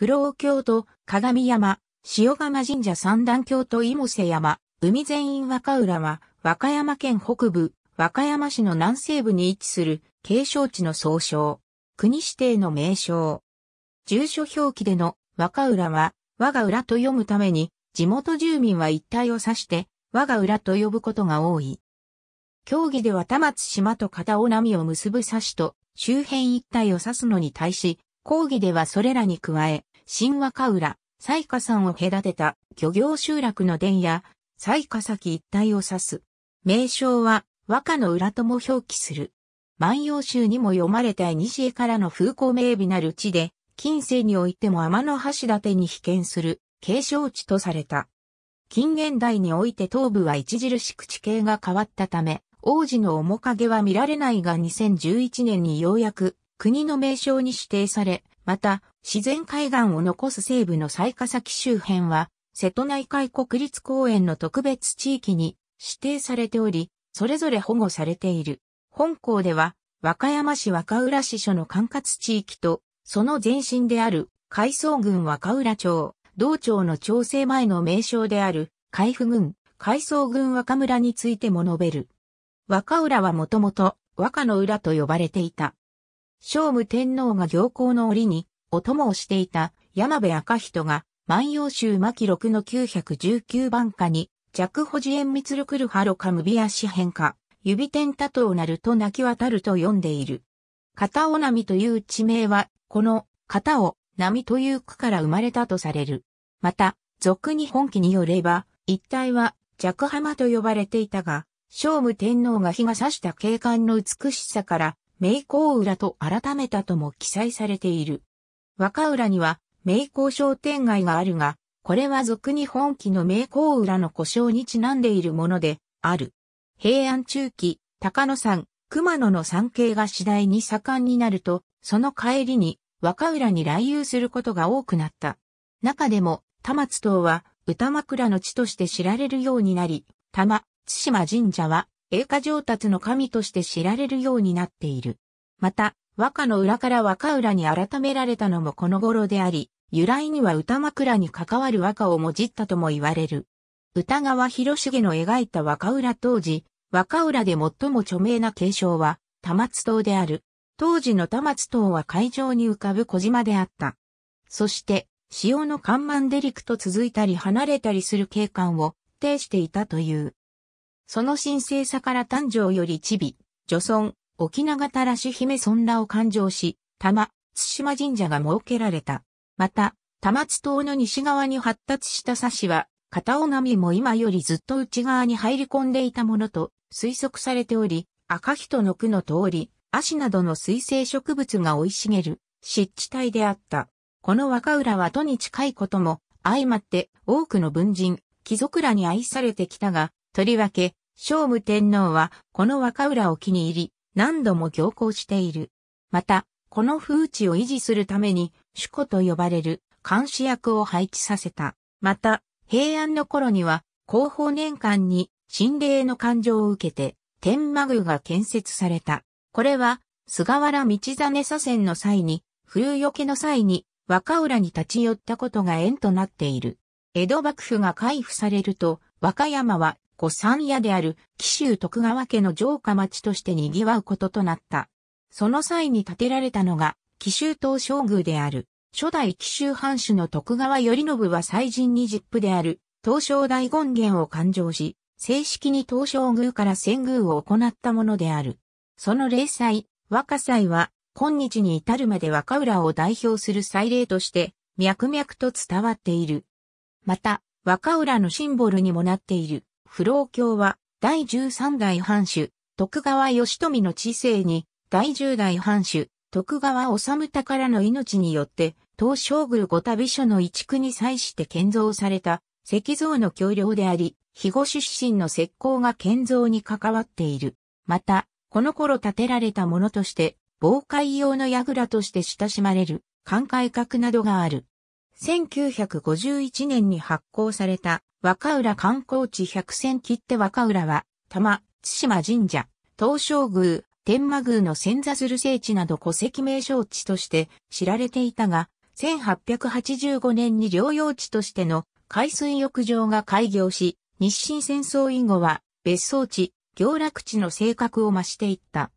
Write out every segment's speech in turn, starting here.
不老橋と鏡山、塩釜神社三段峡と芋瀬山、海全員和歌浦は、和歌山県北部、和歌山市の南西部に位置する景勝地の総称。国指定の名称。住所表記での和歌浦は、和が浦と読むために、地元住民は一体を指して、和が浦と呼ぶことが多い。競技では田松島と片尾波を結ぶ差しと周辺一帯を指すのに対し、講義ではそれらに加え、新和歌浦、西下山を隔てた漁業集落の伝や西下崎一帯を指す。名称は和歌の裏とも表記する。万葉集にも読まれた西からの風光明媚なる地で、近世においても天の橋立に被験する継承地とされた。近現代において東部は著しく地形が変わったため、王子の面影は見られないが2011年にようやく国の名称に指定され、また自然海岸を残す西部の雑賀崎周辺は、瀬戸内海国立公園の特別地域に指定されており、それぞれ保護されている。本校では、和歌山市若浦市所の管轄地域と、その前身である、海藻郡若浦町、道町の調整前の名称である、海府郡、海藻郡若村についても述べる。若浦はもともと、若の浦と呼ばれていた。聖武天皇が行幸の折に、お供をしていた山部赤人が万葉集巻録の919番下に弱保持縁密力るハロカムビアし変化、指点多頭なると泣き渡ると読んでいる。片尾波という地名は、この片尾波という句から生まれたとされる。また、俗に本記によれば、一帯は弱浜と呼ばれていたが、聖武天皇が日が差した景観の美しさから、名光浦と改めたとも記載されている。若浦には、名工商店街があるが、これは俗に本気の名工浦の故障にちなんでいるもので、ある。平安中期、高野山、熊野の山系が次第に盛んになると、その帰りに、若浦に来遊することが多くなった。中でも、田松島は、歌枕の地として知られるようになり、玉、津島神社は、栄華上達の神として知られるようになっている。また、和歌の裏から和歌裏に改められたのもこの頃であり、由来には歌枕に関わる和歌をもじったとも言われる。歌川広重の描いた和歌裏当時、和歌裏で最も著名な継承は、玉津島である。当時の玉津島は海上に浮かぶ小島であった。そして、潮の緩慢デリクと続いたり離れたりする景観を呈していたという。その神聖さから誕生より地美、女尊、沖永たらし姫村らを勘定し、玉、津島神社が設けられた。また、玉津島の西側に発達した差しは、片尾波も今よりずっと内側に入り込んでいたものと推測されており、赤人の句の通り、足などの水生植物が生い茂る湿地帯であった。この若浦は都に近いことも相まって多くの文人、貴族らに愛されてきたが、とりわけ、聖武天皇はこの若浦を気に入り、何度も行行している。また、この風地を維持するために、主子と呼ばれる監視役を配置させた。また、平安の頃には、広報年間に神霊の感情を受けて、天魔宮が建設された。これは、菅原道真左遷の際に、冬よけの際に、若浦に立ち寄ったことが縁となっている。江戸幕府が開府されると、和歌山は古三屋である紀州徳川家の城下町として賑わうこととなった。その際に建てられたのが紀州東照宮である。初代紀州藩主の徳川頼信は祭神に実父である東照大権現を勘定し、正式に東照宮から遷宮を行ったものである。その霊祭、若祭は、今日に至るまで若浦を代表する祭礼として、脈々と伝わっている。また、若浦のシンボルにもなっている。不老教は、第十三代藩主、徳川義富の知性に、第十代藩主、徳川治宝の命によって、東照宮御旅所の移築に際して建造された石像の橋梁であり、肥後出身の石膏が建造に関わっている。また、この頃建てられたものとして、防海用の櫓として親しまれる、寛海閣などがある。1951年に発行された若浦観光地百戦切手若浦は、玉、津島神社、東照宮、天満宮の千座する聖地など戸籍名称地として知られていたが、1885年に療養地としての海水浴場が開業し、日清戦争以後は別荘地、行楽地の性格を増していった。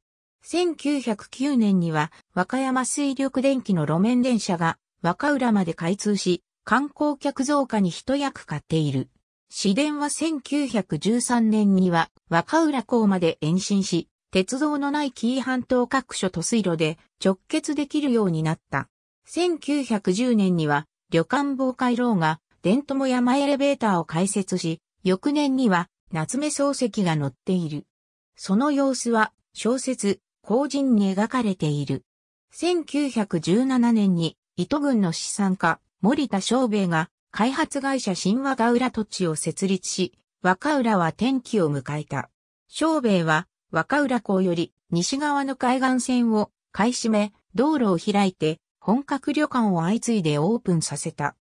1909年には和歌山水力電気の路面電車が和歌浦まで開通し、観光客増加に一役買っている。市電は1913年には若浦港まで延伸し、鉄道のない紀伊半島各所と水路で直結できるようになった。1910年には旅館防海楼が伝友山エレベーターを開設し、翌年には夏目漱石が乗っている。その様子は小説、後人に描かれている。1917年に糸軍の資産家、森田昌兵衛が開発会社新和ヶ浦土地を設立し、和歌浦は天気を迎えた。小兵衛は歌浦港より西側の海岸線を買い占め、道路を開いて本格旅館を相次いでオープンさせた。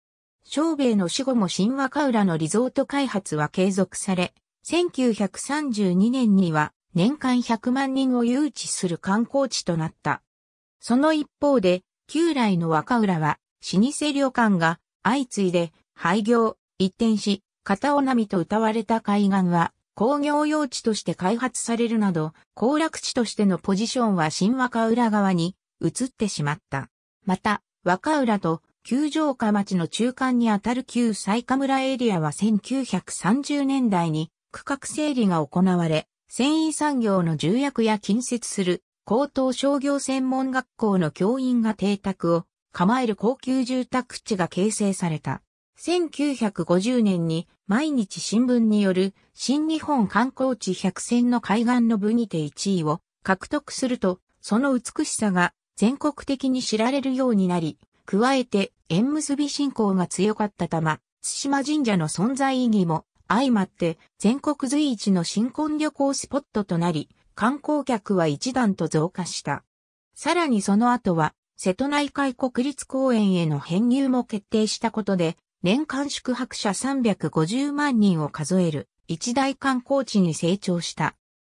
小兵衛の死後も新和歌浦のリゾート開発は継続され、1932年には年間100万人を誘致する観光地となった。その一方で、旧来の和歌浦は老舗旅館が相次いで廃業、一転し、片尾波と歌われた海岸は、工業用地として開発されるなど、行楽地としてのポジションは新和歌浦側に移ってしまった。また、和歌浦と旧城下町の中間にあたる旧西下村エリアは1930年代に区画整理が行われ、繊維産業の重役や近接する高等商業専門学校の教員が邸宅を構える高級住宅地が形成された。1950年に毎日新聞による新日本観光地百選の海岸の部にて1位を獲得すると、その美しさが全国的に知られるようになり、加えて縁結び信仰が強かったたま、津島神社の存在意義も相まって全国随一の新婚旅行スポットとなり、観光客は一段と増加した。さらにその後は、瀬戸内海国立公園への編入も決定したことで、年間宿泊者350万人を数える一大観光地に成長した。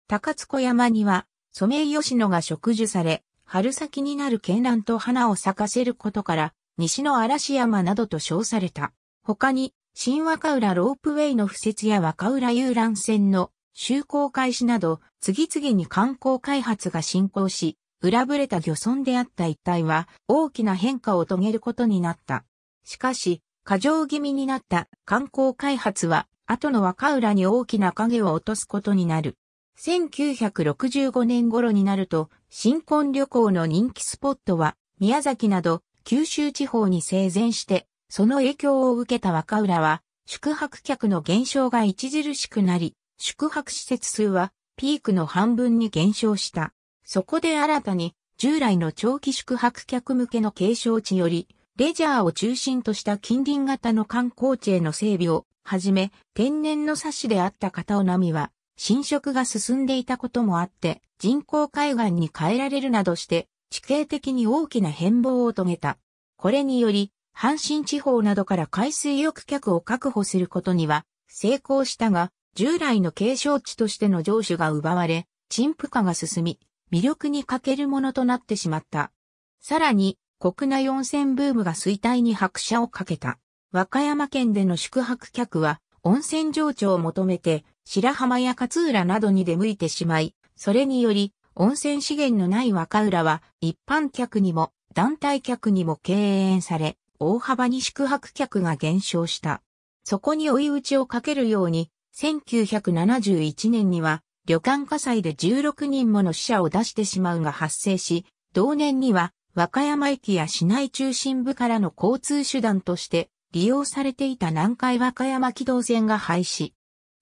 高津小山には、ソメイヨシノが植樹され、春先になる絢爛と花を咲かせることから、西の嵐山などと称された。他に、新若浦ロープウェイの布設や若浦遊覧船の就航開始など、次々に観光開発が進行し、裏ぶれた漁村であった一帯は大きな変化を遂げることになった。しかし、過剰気味になった観光開発は後の若浦に大きな影を落とすことになる。1965年頃になると新婚旅行の人気スポットは宮崎など九州地方に生前してその影響を受けた若浦は宿泊客の減少が著しくなり宿泊施設数はピークの半分に減少した。そこで新たに従来の長期宿泊客向けの継承地よりレジャーを中心とした近隣型の観光地への整備をはじめ、天然の差しであった片尾波は、侵食が進んでいたこともあって、人工海岸に変えられるなどして、地形的に大きな変貌を遂げた。これにより、阪神地方などから海水浴客を確保することには成功したが、従来の継承地としての城主が奪われ、陳腐化が進み、魅力に欠けるものとなってしまった。さらに、国内温泉ブームが衰退に拍車をかけた。和歌山県での宿泊客は温泉情緒を求めて白浜や勝浦などに出向いてしまい、それにより温泉資源のない和歌浦は一般客にも団体客にも敬遠され、大幅に宿泊客が減少した。そこに追い打ちをかけるように、1971年には旅館火災で16人もの死者を出してしまうが発生し、同年には和歌山駅や市内中心部からの交通手段として利用されていた南海和歌山軌道線が廃止。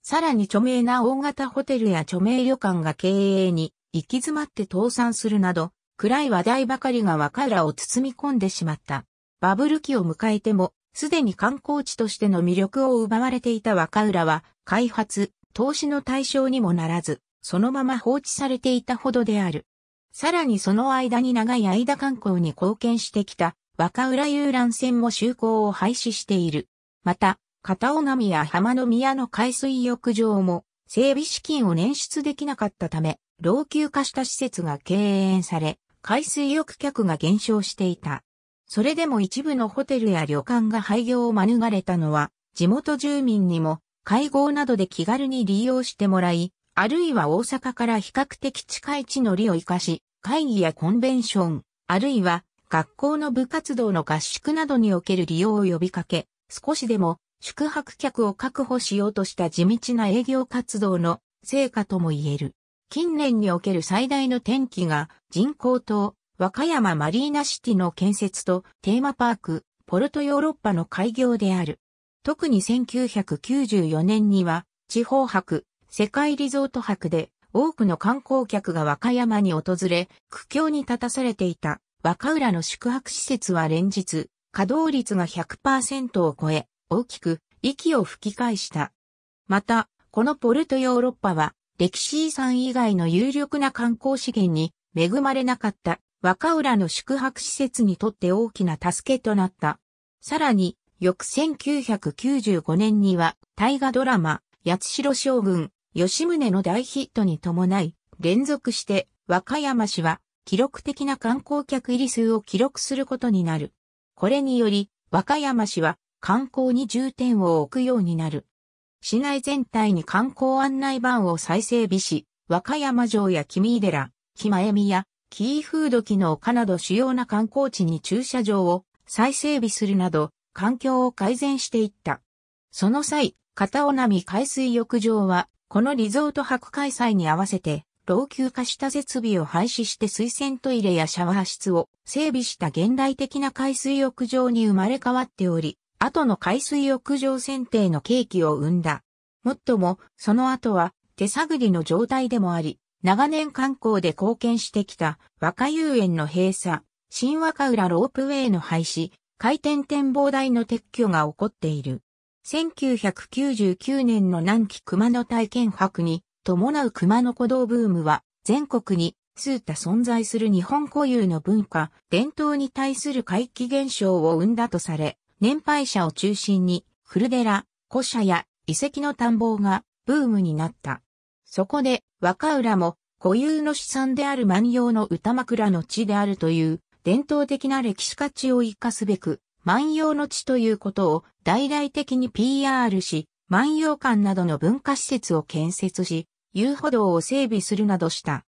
さらに著名な大型ホテルや著名旅館が経営に行き詰まって倒産するなど、暗い話題ばかりが和歌浦を包み込んでしまった。バブル期を迎えても、すでに観光地としての魅力を奪われていた和歌浦は、開発、投資の対象にもならず、そのまま放置されていたほどである。さらにその間に長い間観光に貢献してきた若浦遊覧船も就航を廃止している。また、片尾上や浜宮の海水浴場も整備資金を捻出できなかったため、老朽化した施設が敬遠され、海水浴客が減少していた。それでも一部のホテルや旅館が廃業を免れたのは、地元住民にも会合などで気軽に利用してもらい、あるいは大阪から比較的近い地の利を生かし、会議やコンベンション、あるいは学校の部活動の合宿などにおける利用を呼びかけ、少しでも宿泊客を確保しようとした地道な営業活動の成果とも言える。近年における最大の転機が人工島、和歌山マリーナシティの建設とテーマパーク、ポルトヨーロッパの開業である。特に1994年には地方博、世界リゾート博で多くの観光客が和歌山に訪れ、苦境に立たされていた和歌浦の宿泊施設は連日、稼働率が100%を超え、大きく息を吹き返した。また、このポルトヨーロッパは歴史遺産以外の有力な観光資源に恵まれなかった若浦の宿泊施設にとって大きな助けとなった。さらに、翌1995年には大河ドラマ、八代将軍、吉宗の大ヒットに伴い、連続して和歌山市は記録的な観光客入り数を記録することになる。これにより、和歌山市は観光に重点を置くようになる。市内全体に観光案内板を再整備し、和歌山城や君井寺、木前宮、キーフード機能化など主要な観光地に駐車場を再整備するなど、環境を改善していった。その際、片尾波海水浴場はこのリゾート博開催に合わせて、老朽化した設備を廃止して水洗トイレやシャワー室を整備した現代的な海水浴場に生まれ変わっており、後の海水浴場選定の契機を生んだ。もっとも、その後は手探りの状態でもあり、長年観光で貢献してきた若遊園の閉鎖、新和歌浦ロープウェイの廃止、回転展望台の撤去が起こっている。1999年の南紀熊野体験博に伴う熊野古道ブームは全国に数多存在する日本固有の文化、伝統に対する怪奇現象を生んだとされ、年配者を中心に古寺、古社や遺跡の探訪がブームになった。そこで若浦も固有の資産である万葉の歌枕の地であるという伝統的な歴史価値を生かすべく、万葉の地ということを大々的に PR し、万葉館などの文化施設を建設し、遊歩道を整備するなどした。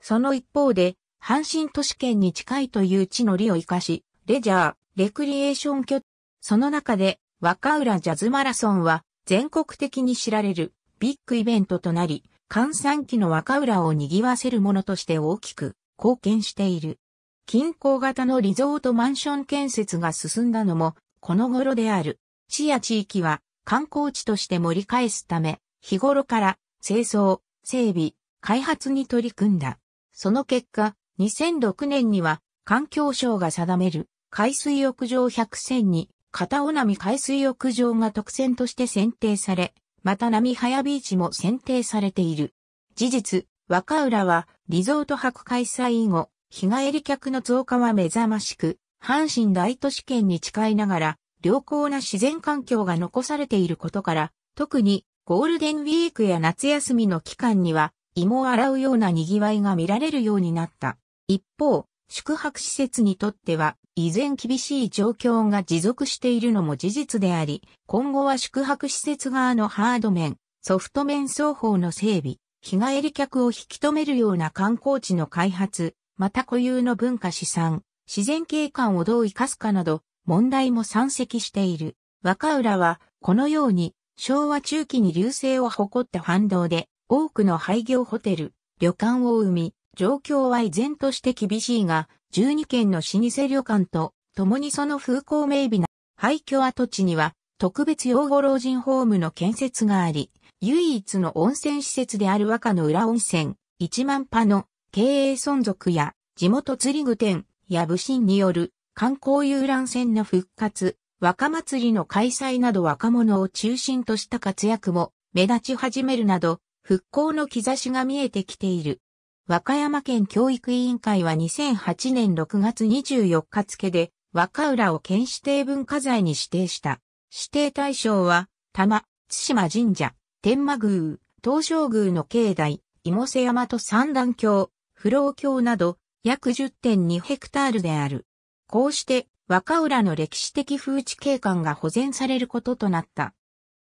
その一方で、阪神都市圏に近いという地の利を生かし、レジャー、レクリエーション拠、その中で、若浦ジャズマラソンは全国的に知られるビッグイベントとなり、閑散期の若浦を賑わせるものとして大きく貢献している。近郊型のリゾートマンション建設が進んだのもこの頃である。市や地域は観光地として盛り返すため、日頃から清掃、整備、開発に取り組んだ。その結果、2006年には環境省が定める海水浴場100選に片尾波海水浴場が特選として選定され、また波早ビーチも選定されている。事実、若浦はリゾート博開催以後、日帰り客の増加は目覚ましく、阪神大都市圏に近いながら、良好な自然環境が残されていることから、特にゴールデンウィークや夏休みの期間には、芋を洗うような賑わいが見られるようになった。一方、宿泊施設にとっては、依然厳しい状況が持続しているのも事実であり、今後は宿泊施設側のハード面、ソフト面双方の整備、日帰り客を引き止めるような観光地の開発、また固有の文化資産、自然景観をどう生かすかなど、問題も山積している。若浦は、このように、昭和中期に流星を誇った反動で、多くの廃業ホテル、旅館を生み、状況は依然として厳しいが、12軒の老舗旅館と、共にその風光明媚な廃墟跡地には、特別養護老人ホームの建設があり、唯一の温泉施設である若の浦温泉、一万パの経営存続や地元釣具店、や武神による観光遊覧船の復活、若祭りの開催など若者を中心とした活躍も目立ち始めるなど、復興の兆しが見えてきている。和歌山県教育委員会は2008年6月24日付で、和歌浦を県指定文化財に指定した。指定対象は、多摩、津島神社、天満宮、東照宮の境内、芋瀬山と三段橋、不老橋など、約10.2ヘクタールである。こうして、若浦の歴史的風地景観が保全されることとなった。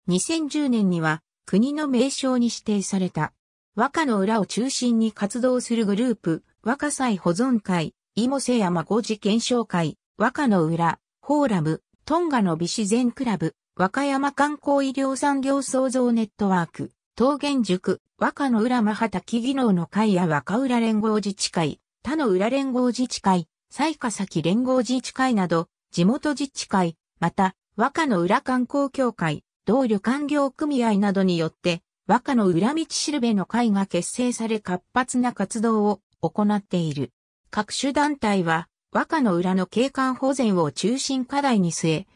2010年には、国の名称に指定された。和歌の裏を中心に活動するグループ、和歌祭保存会、芋瀬山五次検証会、和歌の裏、フォーラム、トンガの美自然クラブ、和歌山観光医療産業創造ネットワーク、桃源塾、和歌の浦真畑木技能の会や和歌浦連合自治会、他の裏連合自治会、西下先連合自治会など、地元自治会、また、和歌の裏観光協会、同旅館業組合などによって、和歌の裏道しるべの会が結成され活発な活動を行っている。各種団体は、和歌の裏の景観保全を中心課題に据え、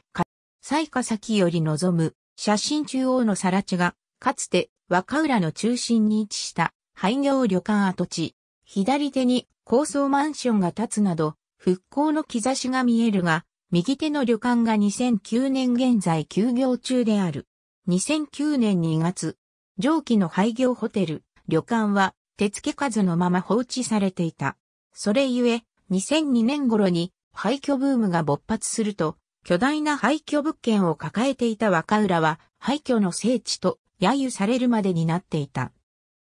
西下先より望む、写真中央の更地が、かつて和歌浦の中心に位置した、廃業旅館跡地、左手に高層マンションが建つなど、復興の兆しが見えるが、右手の旅館が2009年現在休業中である。2009年2月、上記の廃業ホテル、旅館は手付け数のまま放置されていた。それゆえ、2002年頃に廃墟ブームが勃発すると、巨大な廃墟物件を抱えていた若浦は廃墟の聖地と揶揄されるまでになっていた。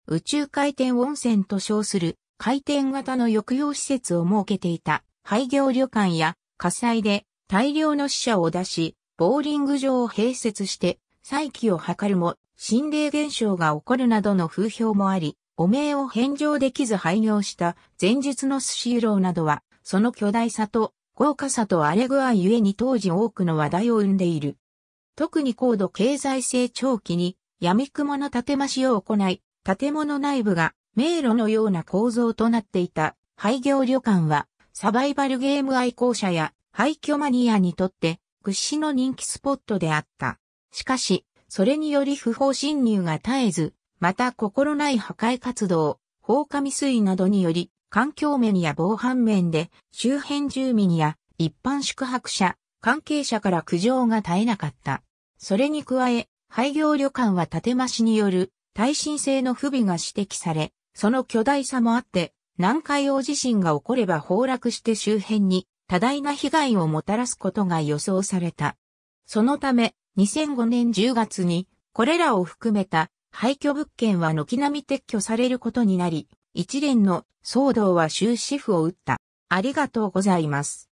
宇宙回転温泉と称する回転型の抑揚施設を設けていた廃業旅館や火災で大量の死者を出し、ボーリング場を併設して再起を図るも、心霊現象が起こるなどの風評もあり、汚名を返上できず廃業した前述のスシーローなどは、その巨大さと豪華さと荒れ具合ゆえに当時多くの話題を生んでいる。特に高度経済成長期に闇雲の建増しを行い、建物内部が迷路のような構造となっていた廃業旅館はサバイバルゲーム愛好者や廃墟マニアにとって屈指の人気スポットであった。しかし、それにより不法侵入が絶えず、また心ない破壊活動、放火未遂などにより、環境面や防犯面で周辺住民や一般宿泊者、関係者から苦情が絶えなかった。それに加え、廃業旅館は建て増しによる耐震性の不備が指摘され、その巨大さもあって、南海大地震が起これば崩落して周辺に多大な被害をもたらすことが予想された。そのため、2005年10月に、これらを含めた廃墟物件は軒並み撤去されることになり、一連の騒動は終止符を打った。ありがとうございます。